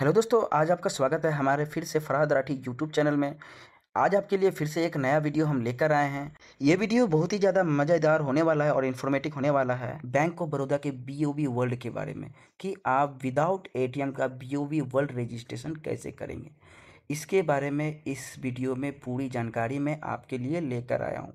hello दोस्तों आज आपका स्वागत है हमारे फिर से फराद राठी यूट्यूब चैनल में आज आपके लिए फिर से एक नया वीडियो हम लेकर आए हैं ये वीडियो बहुत ही ज़्यादा मज़ेदार होने वाला है और इन्फॉर्मेटिव होने वाला है बैंक ऑफ बड़ौदा के बीओबी वर्ल्ड के बारे में कि आप विदाउट ए का बी वर्ल्ड रजिस्ट्रेशन कैसे करेंगे इसके बारे में इस वीडियो में पूरी जानकारी मैं आपके लिए लेकर आया हूँ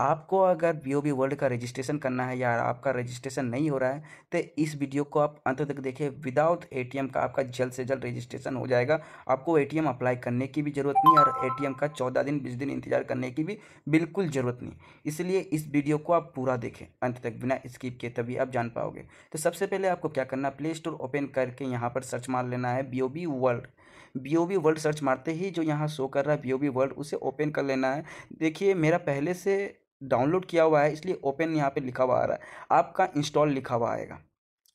आपको अगर वी ओ बी वर्ल्ड का रजिस्ट्रेशन करना है या आपका रजिस्ट्रेशन नहीं हो रहा है तो इस वीडियो को आप अंत तक देखिए विदाउट ए टी एम का आपका जल्द से जल्द रजिस्ट्रेशन हो जाएगा आपको ए टी एम अप्लाई करने की भी ज़रूरत नहीं और ए टी एम का चौदह दिन बीस दिन इंतजार करने की भी बिल्कुल ज़रूरत नहीं इसलिए इस वीडियो को आप पूरा देखें अंत तक बिना स्किप किए तभी आप जान पाओगे तो सबसे पहले आपको क्या करना प्ले स्टोर ओपन करके यहाँ पर सर्च मार लेना है B O B world B O B world search मारते ही जो यहाँ शो कर रहा है बी ओ बी वर्ल्ड उसे ओपन कर लेना है देखिए मेरा पहले से डाउनलोड किया हुआ है इसलिए ओपन यहाँ पे लिखा हुआ आ रहा है आपका इंस्टॉल लिखा हुआ आएगा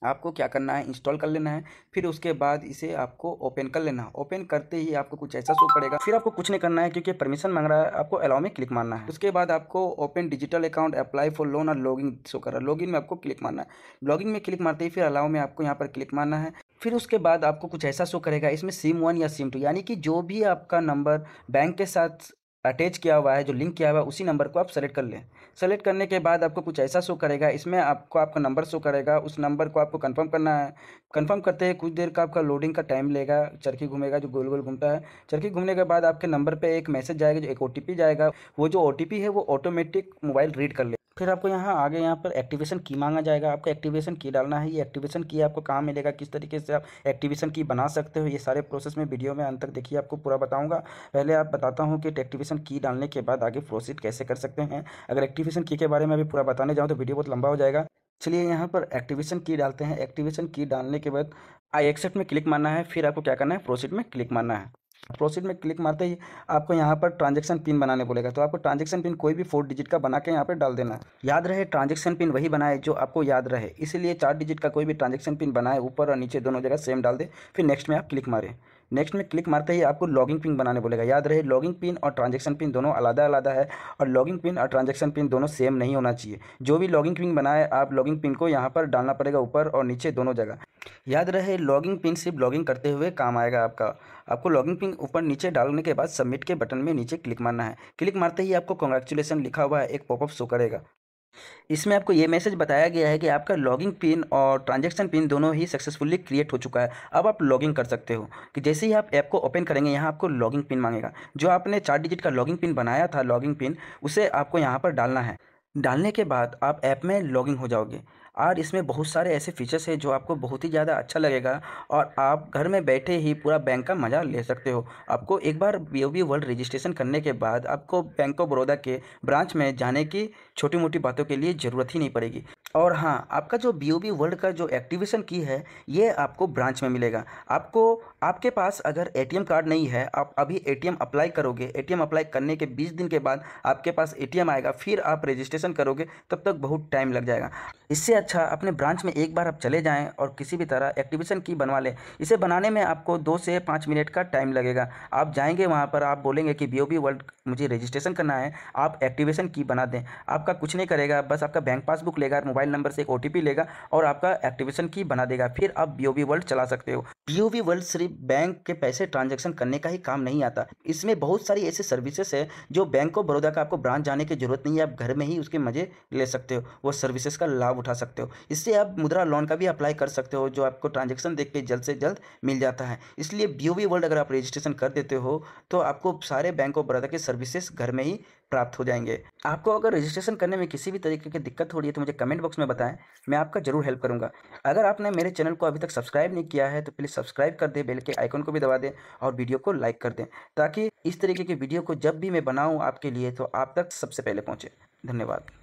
आपको क्या करना है इंस्टॉल कर लेना है फिर उसके बाद इसे आपको ओपन कर लेना है ओपन करते ही आपको कुछ ऐसा शो पड़ेगा फिर आपको कुछ नहीं करना है क्योंकि परमिशन मांग रहा है आपको अलाउ में क्लिक मारना है उसके बाद आपको open digital account apply for loan और लॉगिन शो कर रहा है लॉगिन में आपको क्लिक मारना है लॉगिन में क्लिक मारते ही फिर अलाउ में आपको यहाँ पर क्लिक मारना है फिर उसके बाद आपको कुछ ऐसा शो करेगा इसमें सिम वन या सिम टू यानी कि जो भी आपका नंबर बैंक के साथ अटैच किया हुआ है जो लिंक किया हुआ है उसी नंबर को आप सेलेक्ट कर लें सेलेक्ट करने के बाद आपको कुछ ऐसा शो करेगा इसमें आपको आपका नंबर शो करेगा उस नंबर को आपको कंफर्म करना है कंफर्म करते हैं कुछ देर का आपका लोडिंग का टाइम लेगा चरखी घूमेगा जो गोल गोल घूमता है चरखी घूमने के बाद आपके नंबर पर एक मैसेज जाएगा जो एक ओ जाएगा वो जो ओ है वो ऑटोमेटिक मोबाइल रीड कर ले फिर आपको यहाँ आगे यहाँ पर एक्टिवेशन की मांगा जाएगा आपको एक्टिवेशन की डालना है ये एक्टिवेशन की आपको कहाँ मिलेगा किस तरीके से आप एक्टिवेशन की बना सकते हो ये सारे प्रोसेस में वीडियो में अंत तक देखिए आपको पूरा बताऊंगा पहले आप बताता हूँ कि एक्टिवेशन की डालने के बाद आगे प्रोसीड कैसे कर सकते हैं अगर एक्टिवेशन की के बारे में अभी पूरा बताने जाऊँ तो वीडियो बहुत लंबा हो जाएगा चलिए यहाँ पर एक्टिवेशन की डालते हैं एक्टिवेशन की डालने के बाद आई एक्सेप्ट में क्लिक मारना है फिर आपको क्या करना है प्रोसीड में क्लिक मारना है प्रोसीड में क्लिक मारते ही आपको यहाँ पर ट्रांजेक्शन पिन बनाने बोलेगा तो आपको ट्रांजेक्शन पिन कोई भी फोर डिजिट का बना के यहाँ पर डाल देना याद रहे ट्रांजेक्शन पिन वही बनाए जो आपको याद रहे इसलिए चार डिजिट का कोई भी ट्रांजेक्शन पिन बनाए ऊपर और नीचे दोनों जगह सेम डाल दे फिर नेक्स्ट में आप क्लिक मारें नेक्स्ट में क्लिक मारते ही आपको लॉगिंग पिन बनाने बोलेगा याद रहे लॉगिंग पिन और ट्रांजेक्शन पिन दोनों अलादा अलादा है और लॉगिंग पिन और ट्रांजेक्शन पिन दोनों सेम नहीं होना चाहिए जो भी लॉगिंग पिन बनाए आप लॉगिंग पिन को यहाँ पर डालना पड़ेगा ऊपर और नीचे दोनों जगह याद रहे लॉगिंग पिन सिर्फ लॉगिंग करते हुए काम आएगा आपका आपको लॉगिंग पिन ऊपर नीचे डालने के बाद सबमिट के बटन में नीचे क्लिक मारना है क्लिक मारते ही आपको कॉन्ग्रेचुलेसन लिखा हुआ है एक पॉपअप शो करेगा इसमें आपको ये मैसेज बताया गया है कि आपका लॉगिंग पिन और ट्रांजैक्शन पिन दोनों ही सक्सेसफुली क्रिएट हो चुका है अब आप लॉगिंग कर सकते हो कि जैसे ही आप ऐप को ओपन करेंगे यहाँ आपको लॉगिंग पिन मांगेगा जो आपने चार डिजिट का लॉगिंग पिन बनाया था लॉगिंग पिन उसे आपको यहाँ पर डालना है डालने के बाद आप ऐप में लॉगिन हो जाओगे और इसमें बहुत सारे ऐसे फीचर्स हैं जो आपको बहुत ही ज़्यादा अच्छा लगेगा और आप घर में बैठे ही पूरा बैंक का मज़ा ले सकते हो आपको एक बार B O B world registration करने के बाद आपको बैंक ऑफ बड़ौदा के ब्रांच में जाने की छोटी मोटी बातों के लिए ज़रूरत ही नहीं पड़ेगी और हाँ आपका जो बी वर्ल्ड का जो एक्टिवेशन की है ये आपको ब्रांच में मिलेगा आपको आपके पास अगर एटीएम कार्ड नहीं है आप अभी एटीएम अप्लाई करोगे एटीएम अप्लाई करने के 20 दिन के बाद आपके पास एटीएम आएगा फिर आप रजिस्ट्रेशन करोगे तब तक बहुत टाइम लग जाएगा इससे अच्छा अपने ब्रांच में एक बार आप चले जाएं और किसी भी तरह एक्टिवेशन की बनवा लें इसे बनाने में आपको दो से पाँच मिनट का टाइम लगेगा आप जाएंगे वहाँ पर आप बोलेंगे कि बी वर्ल्ड मुझे रजिस्ट्रेशन करना है आप एक्टिवेशन की बना दें आपका कुछ नहीं करेगा बस आपका बैंक पासबुक लेगा मोबाइल नंबर से एक ओ लेगा और आपका एक्टिवेशन की बना देगा फिर आप बी वर्ल्ड चला सकते हो बी वर्ल्ड सिर्फ बैंक के पैसे ट्रांजेक्शन करने का ही काम नहीं आता इसमें बहुत सारी ऐसी सर्विसेज है जो बैंक ऑफ बड़ौदा का आपको ब्रांच जाने की जरूरत नहीं है आप घर में ही उसके मजे ले सकते हो वो सर्विसेज का लाभ उठा सकते हो इससे आप मुद्रा लोन का भी अप्लाई कर सकते हो जो आपको ट्रांजेक्शन देख के जल्द से जल्द मिल जाता है इसलिए बी वर्ल्ड अगर आप रजिस्ट्रेशन कर देते हो तो आपको सारे बैंक ऑफ बड़ौदा के सर्विसेज घर में ही प्राप्त हो जाएंगे आपको अगर रजिस्ट्रेशन करने में किसी भी तरीके की दिक्कत हो रही है तो मुझे कमेंट बॉक्स में बताएं मैं आपका जरूर हेल्प करूंगा अगर आपने मेरे चैनल को अभी तक सब्सक्राइब नहीं किया है तो प्लीज़ सब्सक्राइब कर दें बेल के आइकन को भी दबा दें और वीडियो को लाइक कर दें ताकि इस तरीके की वीडियो को जब भी मैं बनाऊँ आपके लिए तो आप तक सबसे पहले पहुँचे धन्यवाद